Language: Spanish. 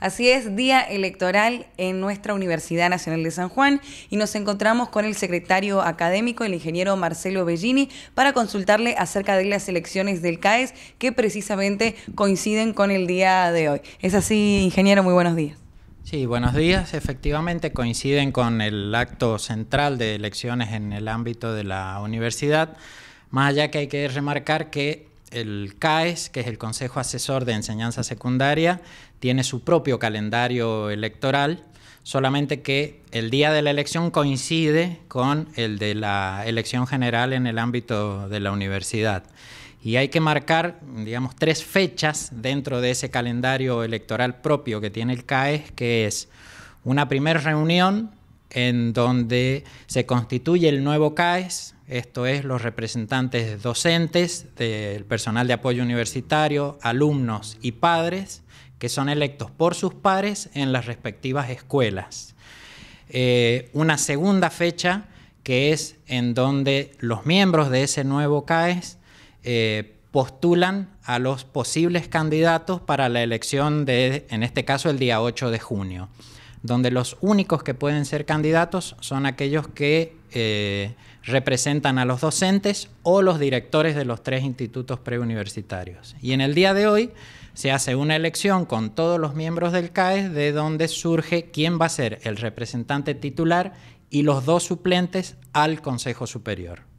Así es, día electoral en nuestra Universidad Nacional de San Juan y nos encontramos con el secretario académico, el ingeniero Marcelo Bellini, para consultarle acerca de las elecciones del CAES que precisamente coinciden con el día de hoy. ¿Es así, ingeniero? Muy buenos días. Sí, buenos días. Efectivamente coinciden con el acto central de elecciones en el ámbito de la universidad, más allá que hay que remarcar que el CAES, que es el Consejo Asesor de Enseñanza Secundaria, tiene su propio calendario electoral, solamente que el día de la elección coincide con el de la elección general en el ámbito de la universidad. Y hay que marcar, digamos, tres fechas dentro de ese calendario electoral propio que tiene el CAES, que es una primera reunión en donde se constituye el nuevo CAES, esto es los representantes docentes del personal de apoyo universitario, alumnos y padres, que son electos por sus pares en las respectivas escuelas. Eh, una segunda fecha que es en donde los miembros de ese nuevo CAES eh, postulan a los posibles candidatos para la elección de, en este caso, el día 8 de junio donde los únicos que pueden ser candidatos son aquellos que eh, representan a los docentes o los directores de los tres institutos preuniversitarios. Y en el día de hoy se hace una elección con todos los miembros del CAES de donde surge quién va a ser el representante titular y los dos suplentes al Consejo Superior.